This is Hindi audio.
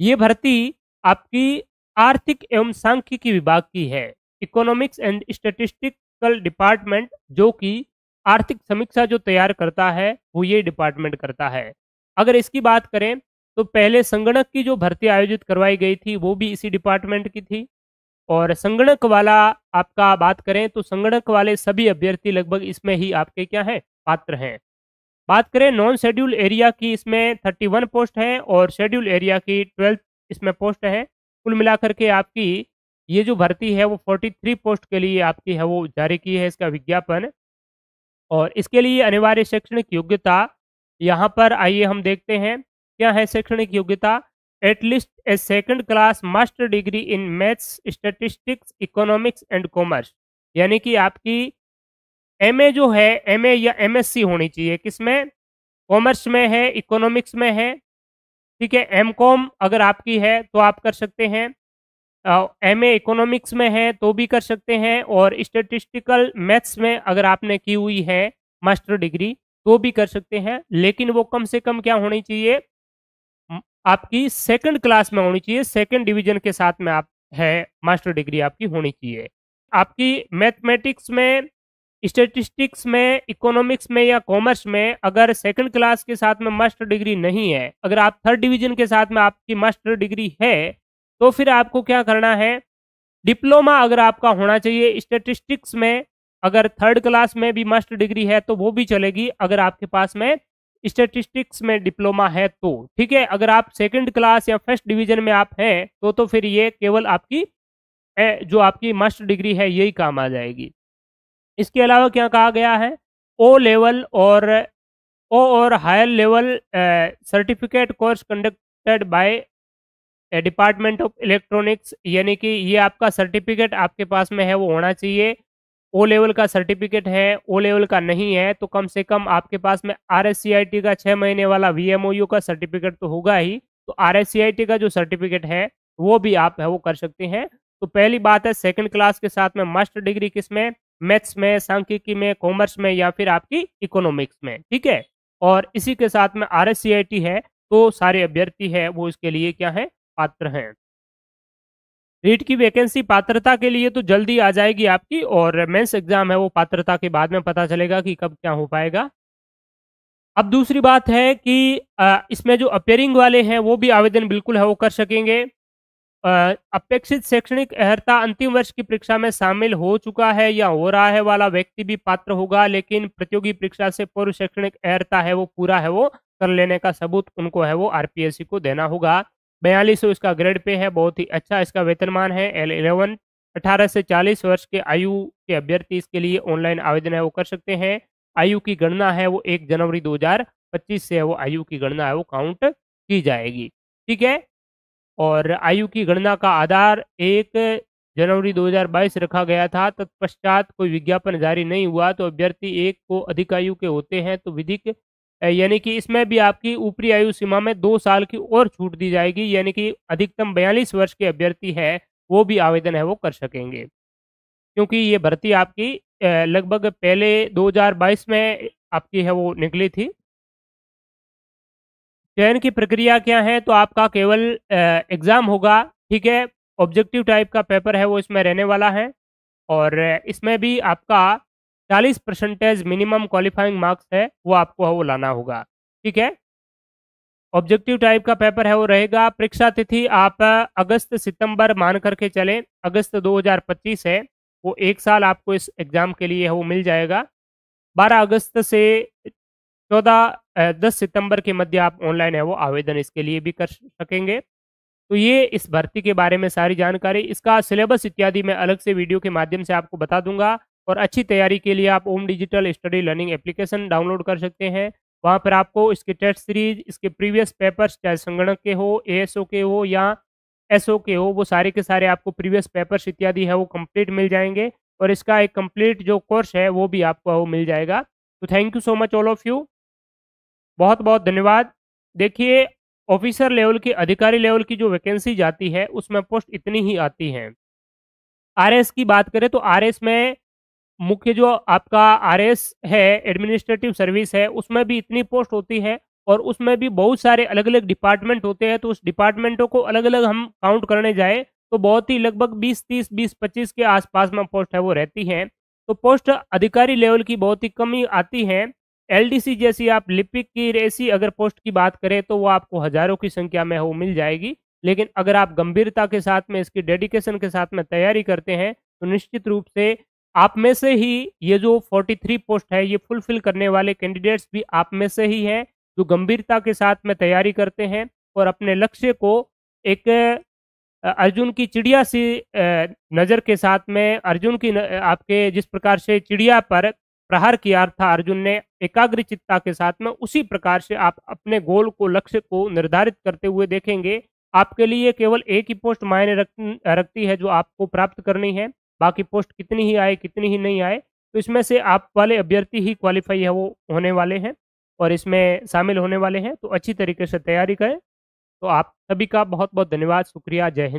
ये भर्ती आपकी आर्थिक एवं सांख्यिकी विभाग की है इकोनॉमिक्स एंड स्टेटिस्टिकल डिपार्टमेंट जो कि आर्थिक समीक्षा जो तैयार करता है वो ये डिपार्टमेंट करता है अगर इसकी बात करें तो पहले संगणक की जो भर्ती आयोजित करवाई गई थी वो भी इसी डिपार्टमेंट की थी और संगणक वाला आपका बात करें तो संगणक वाले सभी अभ्यर्थी लगभग इसमें ही आपके क्या हैं पात्र हैं बात करें नॉन शेड्यूल एरिया की इसमें थर्टी वन पोस्ट हैं और शेड्यूल एरिया की ट्वेल्थ इसमें पोस्ट है कुल मिलाकर के आपकी ये जो भर्ती है वो फोर्टी थ्री पोस्ट के लिए आपकी है वो जारी की है इसका विज्ञापन और इसके लिए अनिवार्य शैक्षणिक योग्यता यहाँ पर आइए हम देखते हैं क्या है शैक्षणिक योग्यता at least a second class master degree in maths statistics economics and commerce यानी कि आपकी एमए जो है एमए या एमएससी होनी चाहिए किसमें कॉमर्स में है इकोनॉमिक्स में है ठीक है एमकॉम अगर आपकी है तो आप कर सकते हैं एम ए इकोनॉमिक्स में है तो भी कर सकते हैं और स्टेटिस्टिकल मैथ्स में अगर आपने की हुई है मास्टर डिग्री तो भी कर सकते हैं लेकिन वो कम से कम क्या होनी चाहिए आपकी सेकंड क्लास में होनी चाहिए सेकंड डिवीजन के साथ में आप है मास्टर डिग्री आपकी होनी चाहिए आपकी मैथमेटिक्स में स्टेटिस्टिक्स में इकोनॉमिक्स में या कॉमर्स में अगर सेकंड क्लास के साथ में मास्टर डिग्री नहीं है अगर आप थर्ड डिवीजन के साथ में आपकी मास्टर डिग्री है तो फिर आपको क्या करना है डिप्लोमा अगर आपका होना चाहिए स्टेटिस्टिक्स में अगर थर्ड क्लास में भी मास्टर डिग्री है तो वो भी चलेगी अगर आपके पास में स्टेटिस्टिक्स में डिप्लोमा है तो ठीक है अगर आप सेकेंड क्लास या फर्स्ट डिवीजन में आप हैं तो तो फिर ये केवल आपकी जो आपकी मास्टर डिग्री है यही काम आ जाएगी इसके अलावा क्या कहा गया है ओ लेवल और ओ और higher level certificate course conducted by department of electronics यानी कि ये आपका सर्टिफिकेट आपके पास में है वो होना चाहिए ओ लेवल का सर्टिफिकेट है ओ लेवल का नहीं है तो कम से कम आपके पास में आर का छः महीने वाला वी का सर्टिफिकेट तो होगा ही तो आर का जो सर्टिफिकेट है वो भी आप है वो कर सकते हैं तो पहली बात है सेकंड क्लास के साथ में मास्टर डिग्री किस में मैथ्स में सांख्यिकी में कॉमर्स में या फिर आपकी इकोनॉमिक्स में ठीक है और इसी के साथ में आर है तो सारे अभ्यर्थी है वो इसके लिए क्या है पात्र हैं रीट की वैकेंसी पात्रता के लिए तो जल्दी आ जाएगी आपकी और मेंस एग्जाम है वो पात्रता के बाद में पता चलेगा कि कब क्या हो पाएगा अब दूसरी बात है कि इसमें जो अपेयरिंग वाले हैं वो भी आवेदन बिल्कुल है वो कर सकेंगे अपेक्षित शैक्षणिक अहर्ता अंतिम वर्ष की परीक्षा में शामिल हो चुका है या हो रहा है वाला व्यक्ति भी पात्र होगा लेकिन प्रतियोगी परीक्षा से पूर्व शैक्षणिक अहर्ता है वो पूरा है वो कर लेने का सबूत उनको है वो आरपीएससी को देना होगा बयालीस इसका ग्रेड पे है बहुत ही अच्छा इसका वेतनमान है एल इलेवन अठारह से चालीस वर्ष के आयु के अभ्यर्थी इसके लिए ऑनलाइन आवेदन है वो कर सकते हैं आयु की गणना है वो एक जनवरी दो से वो आयु की गणना है वो काउंट की जाएगी ठीक है और आयु की गणना का आधार एक जनवरी 2022 रखा गया था तत्पश्चात कोई विज्ञापन जारी नहीं हुआ तो अभ्यर्थी एक को अधिक आयु के होते हैं तो विधिक यानी कि इसमें भी आपकी ऊपरी आयु सीमा में दो साल की और छूट दी जाएगी यानी कि अधिकतम बयालीस वर्ष के अभ्यर्थी है वो भी आवेदन है वो कर सकेंगे क्योंकि ये भर्ती आपकी लगभग पहले 2022 में आपकी है वो निकली थी चयन की प्रक्रिया क्या है तो आपका केवल एग्ज़ाम होगा ठीक है ऑब्जेक्टिव टाइप का पेपर है वो इसमें रहने वाला है और इसमें भी आपका चालीस परसेंटेज मिनिमम क्वालिफाइंग मार्क्स है वो आपको वो लाना होगा ठीक है ऑब्जेक्टिव टाइप का पेपर है वो रहेगा परीक्षा तिथि आप अगस्त सितंबर मान करके चले अगस्त 2025 है वो एक साल आपको इस एग्ज़ाम के लिए वो मिल जाएगा 12 अगस्त से चौदह दस सितंबर के मध्य आप ऑनलाइन है वो आवेदन इसके लिए भी कर सकेंगे तो ये इस भर्ती के बारे में सारी जानकारी इसका सिलेबस इत्यादि मैं अलग से वीडियो के माध्यम से आपको बता दूंगा और अच्छी तैयारी के लिए आप Om digital study learning application download कर सकते हैं वहाँ पर आपको इसके टेस्ट सीरीज इसके प्रीवियस पेपर्स चाहे संगणक के हो एएसओ के हो या एसओ के हो वो सारे के सारे आपको प्रीवियस पेपर्स इत्यादि है वो कम्प्लीट मिल जाएंगे और इसका एक कम्प्लीट जो कोर्स है वो भी आपको वो मिल जाएगा तो thank you so much all of you बहुत बहुत धन्यवाद देखिए ऑफिसर लेवल की अधिकारी लेवल की जो वैकेंसी जाती है उसमें पोस्ट इतनी ही आती है आरएस की बात करें तो आरएस में मुख्य जो आपका आरएस है एडमिनिस्ट्रेटिव सर्विस है उसमें भी इतनी पोस्ट होती है और उसमें भी बहुत सारे अलग अलग डिपार्टमेंट होते हैं तो उस डिपार्टमेंटों को अलग अलग हम काउंट करने जाए तो बहुत ही लगभग 20 30 20 25 के आसपास में पोस्ट है वो रहती हैं तो पोस्ट अधिकारी लेवल की बहुत ही कमी आती है एलडीसी जैसी आप लिपिक की रेसी अगर पोस्ट की बात करें तो वो आपको हजारों की संख्या में वो मिल जाएगी लेकिन अगर आप गंभीरता के साथ में इसकी डेडिकेशन के साथ में तैयारी करते हैं तो निश्चित रूप से आप में से ही ये जो 43 पोस्ट है ये फुलफिल करने वाले कैंडिडेट्स भी आप में से ही हैं जो गंभीरता के साथ में तैयारी करते हैं और अपने लक्ष्य को एक अर्जुन की चिड़िया सी नज़र के साथ में अर्जुन की न, आपके जिस प्रकार से चिड़िया पर प्रहार किया था अर्जुन ने एकाग्र चित्ता के साथ में उसी प्रकार से आप अपने गोल को लक्ष्य को निर्धारित करते हुए देखेंगे आपके लिए केवल एक ही पोस्ट मायने रख, रखती है जो आपको प्राप्त करनी है बाकी पोस्ट कितनी ही आए कितनी ही नहीं आए तो इसमें से आप वाले अभ्यर्थी ही क्वालिफाई है वो होने वाले हैं और इसमें शामिल होने वाले हैं तो अच्छी तरीके से तैयारी करें तो आप सभी का बहुत बहुत धन्यवाद शुक्रिया जय हिंद